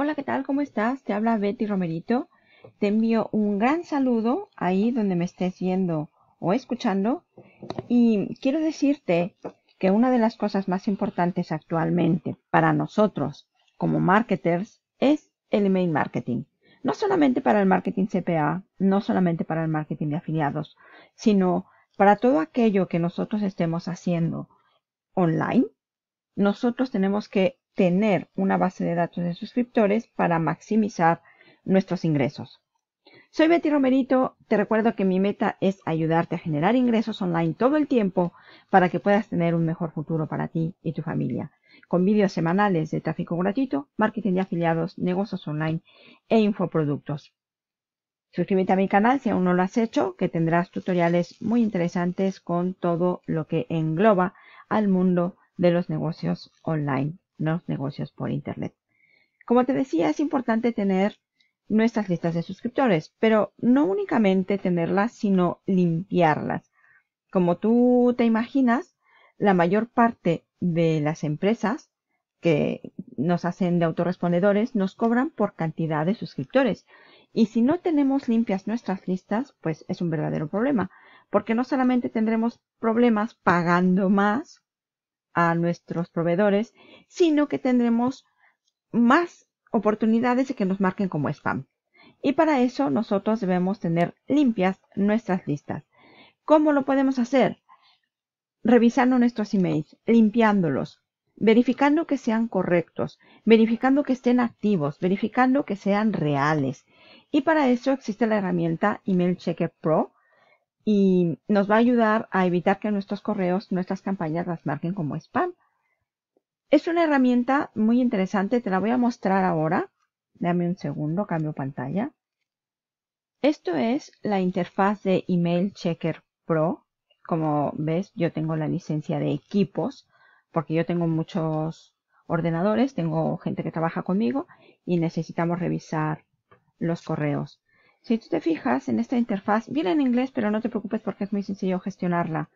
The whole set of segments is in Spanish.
Hola, ¿qué tal? ¿Cómo estás? Te habla Betty Romerito. Te envío un gran saludo ahí donde me estés viendo o escuchando. Y quiero decirte que una de las cosas más importantes actualmente para nosotros como marketers es el email marketing. No solamente para el marketing CPA, no solamente para el marketing de afiliados, sino para todo aquello que nosotros estemos haciendo online, nosotros tenemos que tener una base de datos de suscriptores para maximizar nuestros ingresos. Soy Betty Romerito, te recuerdo que mi meta es ayudarte a generar ingresos online todo el tiempo para que puedas tener un mejor futuro para ti y tu familia, con vídeos semanales de tráfico gratuito, marketing de afiliados, negocios online e infoproductos. Suscríbete a mi canal si aún no lo has hecho, que tendrás tutoriales muy interesantes con todo lo que engloba al mundo de los negocios online los negocios por Internet. Como te decía, es importante tener nuestras listas de suscriptores, pero no únicamente tenerlas, sino limpiarlas. Como tú te imaginas, la mayor parte de las empresas que nos hacen de autorrespondedores nos cobran por cantidad de suscriptores. Y si no tenemos limpias nuestras listas, pues es un verdadero problema, porque no solamente tendremos problemas pagando más a nuestros proveedores, sino que tendremos más oportunidades de que nos marquen como spam. Y para eso nosotros debemos tener limpias nuestras listas. ¿Cómo lo podemos hacer? Revisando nuestros emails, limpiándolos, verificando que sean correctos, verificando que estén activos, verificando que sean reales. Y para eso existe la herramienta Email Checker Pro, y nos va a ayudar a evitar que nuestros correos, nuestras campañas las marquen como spam. Es una herramienta muy interesante, te la voy a mostrar ahora. Dame un segundo, cambio pantalla. Esto es la interfaz de Email Checker Pro. Como ves, yo tengo la licencia de equipos porque yo tengo muchos ordenadores, tengo gente que trabaja conmigo y necesitamos revisar los correos. Si tú te fijas en esta interfaz, viene en inglés, pero no te preocupes porque es muy sencillo gestionarla.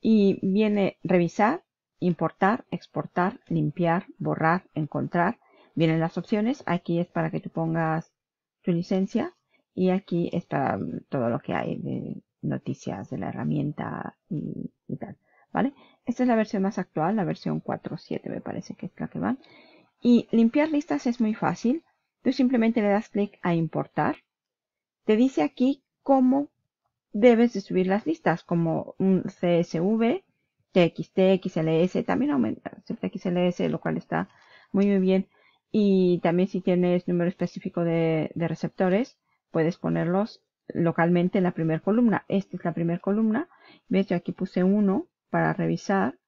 Y viene revisar, importar, exportar, limpiar, borrar, encontrar. Vienen las opciones. Aquí es para que tú pongas tu licencia y aquí es para todo lo que hay de noticias de la herramienta y, tal. ¿Vale? Esta es la versión más actual, la versión 4.7 me parece que es la que van. Y limpiar listas es muy fácil. Tú simplemente le das clic a importar te dice aquí cómo debes de subir las listas, como un CSV, TXT, XLS, también aumenta XLS, lo cual está muy, muy bien. Y también si tienes número específico de, receptores, puedes ponerlos localmente en la primera columna. Esta es la primera columna. ¿Ves? Yo aquí puse uno para revisar.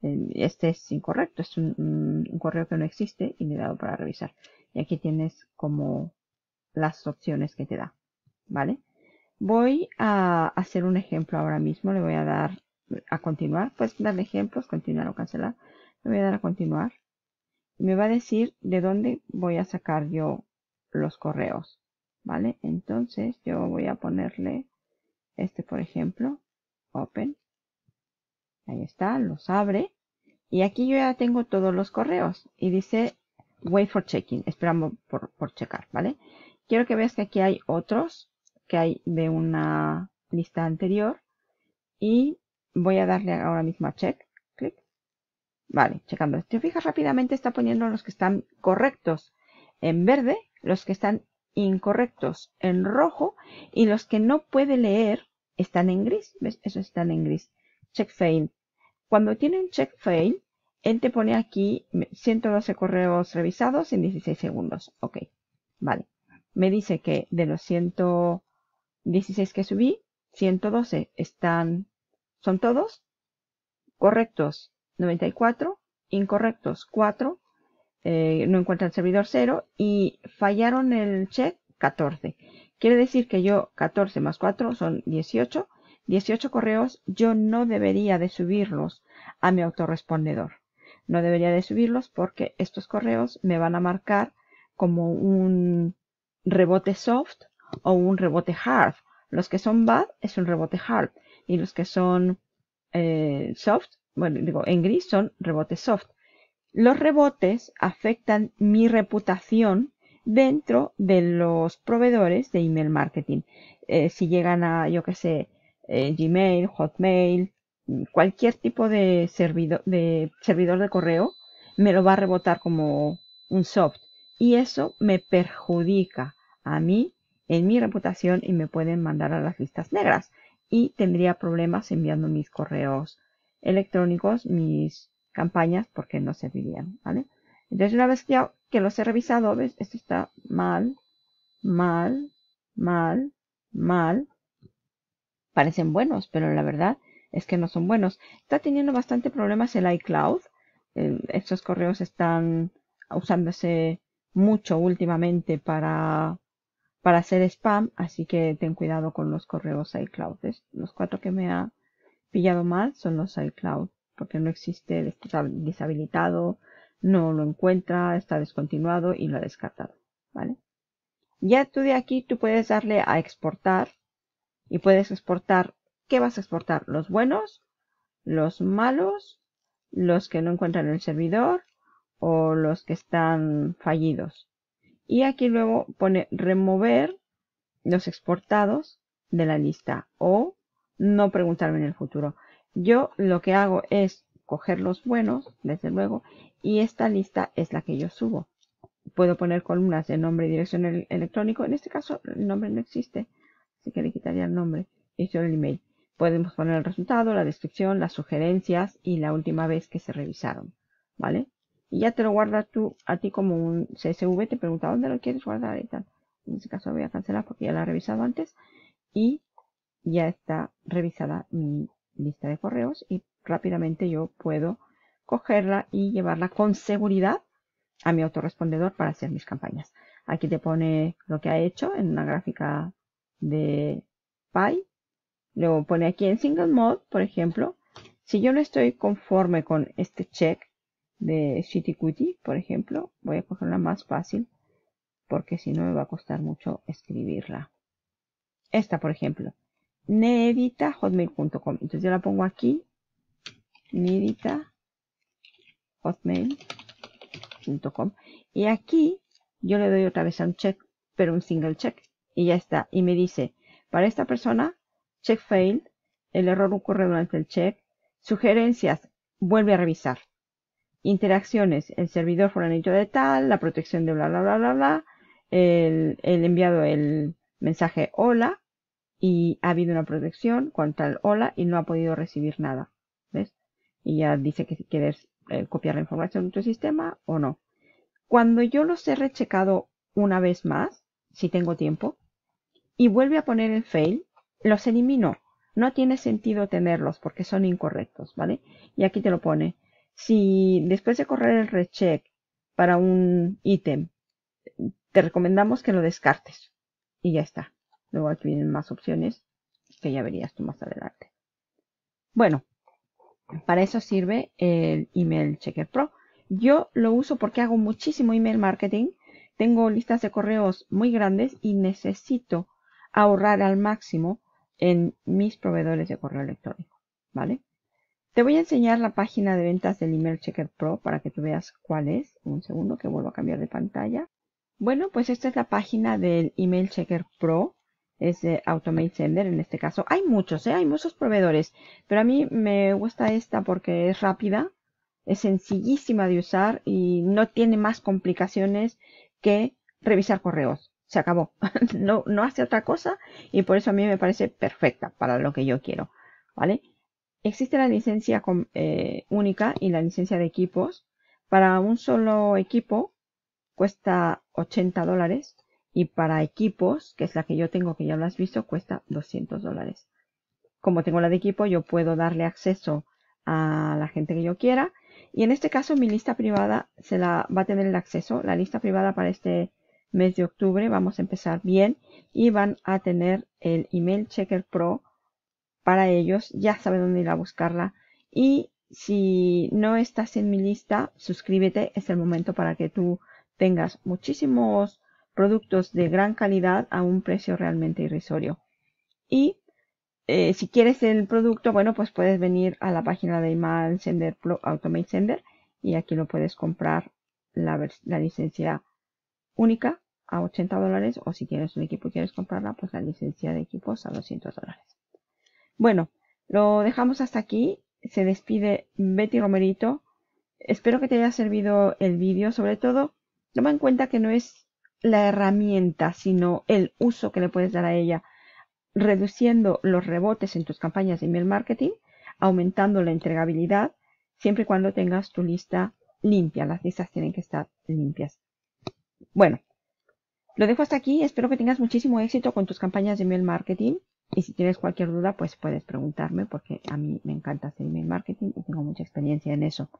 Este es incorrecto, es un, correo que no existe y me he dado para revisar. Y aquí tienes como las opciones que te da. ¿vale? Voy a hacer un ejemplo ahora mismo, le voy a dar a continuar, puedes darle ejemplos, continuar o cancelar, le voy a dar a continuar. Y Me va a decir de dónde voy a sacar yo los correos, ¿vale? Entonces yo voy a ponerle este, por ejemplo, open. Ahí está, los abre. Y aquí yo ya tengo todos los correos y dice wait for checking, esperamos por, por checar, ¿vale? Quiero que veas que aquí hay otros que hay de una lista anterior y voy a darle ahora mismo check. Clic. Vale, checando. Si te fijas rápidamente está poniendo los que están correctos en verde, los que están incorrectos en rojo y los que no puede leer están en gris. ¿Ves? eso están en gris. Check fail. Cuando tiene un check fail, él te pone aquí 112 correos revisados en 16 segundos. Ok, vale. Me dice que de los 100... 16 que subí, 112 están, son todos correctos, 94 incorrectos, 4 eh, no encuentra el servidor 0 y fallaron el check 14. Quiere decir que yo 14 más 4 son 18. 18 correos yo no debería de subirlos a mi autorrespondedor. No debería de subirlos porque estos correos me van a marcar como un rebote soft o un rebote hard. Los que son bad es un rebote hard y los que son eh, soft, bueno, digo, en gris son rebotes soft. Los rebotes afectan mi reputación dentro de los proveedores de email marketing. Eh, si llegan a, yo que sé, eh, Gmail, Hotmail, cualquier tipo de, servidor de servidor de correo, me lo va a rebotar como un soft. Y eso me perjudica a mí en mi reputación y me pueden mandar a las listas negras y tendría problemas enviando mis correos electrónicos, mis campañas, porque no servirían, ¿vale? Entonces, una vez que, los he revisado, ¿ves? Esto está mal, mal, mal, mal. Parecen buenos, pero la verdad es que no son buenos. Está teniendo bastante problemas el iCloud. estos correos están usándose mucho últimamente para para hacer spam, así que ten cuidado con los correos iCloud. Los cuatro que me ha pillado mal son los iCloud, porque no existe, está deshabilitado, no lo encuentra, está descontinuado y lo ha descartado, ¿vale? Ya tú de aquí, tú puedes darle a exportar y puedes exportar, ¿qué vas a exportar? Los buenos, los malos, los que no encuentran el servidor o los que están fallidos, y aquí luego pone remover los exportados de la lista o no preguntarme en el futuro. Yo lo que hago es coger los buenos, desde luego, y esta lista es la que yo subo. Puedo poner columnas de nombre y dirección electrónica electrónico. En este caso el nombre no existe, así que le quitaría el nombre y solo el email. Podemos poner el resultado, la descripción, las sugerencias y la última vez que se revisaron. ¿Vale? Y ya te lo guardas tú a ti como un CSV, te pregunta dónde lo quieres guardar y tal. En este caso voy a cancelar porque ya la he revisado antes. Y ya está revisada mi lista de correos y rápidamente yo puedo cogerla y llevarla con seguridad a mi autorrespondedor para hacer mis campañas. Aquí te pone lo que ha hecho en una gráfica de Pi. Luego pone aquí en single mode, por ejemplo, si yo no estoy conforme con este check, de Shitikuti, por ejemplo. Voy a coger la más fácil porque si no me va a costar mucho escribirla. Esta, por ejemplo. Nevita.hotmail.com. Entonces yo la pongo aquí. needitahotmail.com. Y aquí yo le doy otra vez a un check, pero un single check. Y ya está. Y me dice, para esta persona, check failed. El error ocurre durante el check. Sugerencias, vuelve a revisar interacciones, el servidor fue hecho de tal, la protección de bla bla bla bla bla, el, enviado el mensaje hola y ha habido una protección con tal hola y no ha podido recibir nada. ¿Ves? Y ya dice que si quieres eh, copiar la información de tu sistema o no. Cuando yo los he rechecado una vez más, si tengo tiempo, y vuelve a poner el fail, los elimino. No tiene sentido tenerlos porque son incorrectos, ¿vale? Y aquí te lo pone. Si después de correr el recheck para un ítem, te recomendamos que lo descartes. Y ya está. Luego aquí vienen más opciones que ya verías tú más adelante. Bueno, para eso sirve el Email Checker Pro. Yo lo uso porque hago muchísimo email marketing. Tengo listas de correos muy grandes y necesito ahorrar al máximo en mis proveedores de correo electrónico. ¿Vale? Te voy a enseñar la página de ventas del Email Checker Pro para que tú veas cuál es. Un segundo que vuelvo a cambiar de pantalla. Bueno, pues esta es la página del Email Checker Pro. Es de Automate Sender en este caso. Hay muchos, ¿eh? hay muchos proveedores. Pero a mí me gusta esta porque es rápida, es sencillísima de usar y no tiene más complicaciones que revisar correos. Se acabó. no, no hace otra cosa y por eso a mí me parece perfecta para lo que yo quiero. ¿Vale? Existe la licencia eh, única y la licencia de equipos. Para un solo equipo cuesta 80 dólares y para equipos, que es la que yo tengo que ya lo has visto, cuesta 200 dólares. Como tengo la de equipo, yo puedo darle acceso a la gente que yo quiera. Y en este caso mi lista privada se la va a tener el acceso. La lista privada para este mes de octubre vamos a empezar bien y van a tener el email checker pro para ellos, ya saben dónde ir a buscarla. Y si no estás en mi lista, suscríbete, es el momento para que tú tengas muchísimos productos de gran calidad a un precio realmente irrisorio. Y eh, si quieres el producto, bueno, pues puedes venir a la página de imal Sender Pro Automate Sender y aquí lo puedes comprar la, licencia única a 80 dólares o si quieres un equipo quieres comprarla, pues la licencia de equipos a 200 dólares. Bueno, lo dejamos hasta aquí. Se despide Betty Romerito. Espero que te haya servido el vídeo. Sobre todo, toma en cuenta que no es la herramienta, sino el uso que le puedes dar a ella, reduciendo los rebotes en tus campañas de email marketing, aumentando la entregabilidad, siempre y cuando tengas tu lista limpia. Las listas tienen que estar limpias. Bueno, lo dejo hasta aquí. Espero que tengas muchísimo éxito con tus campañas de email marketing. Y si tienes cualquier duda, pues puedes preguntarme porque a mí me encanta hacer email marketing y tengo mucha experiencia en eso.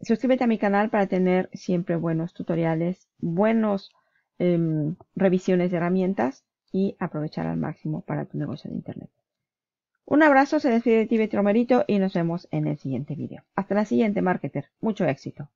Suscríbete a mi canal para tener siempre buenos tutoriales, buenos em, revisiones de herramientas y aprovechar al máximo para tu negocio de internet. Un abrazo, se despide de ti Betty Romerito y nos vemos en el siguiente video. Hasta la siguiente, marketer. Mucho éxito.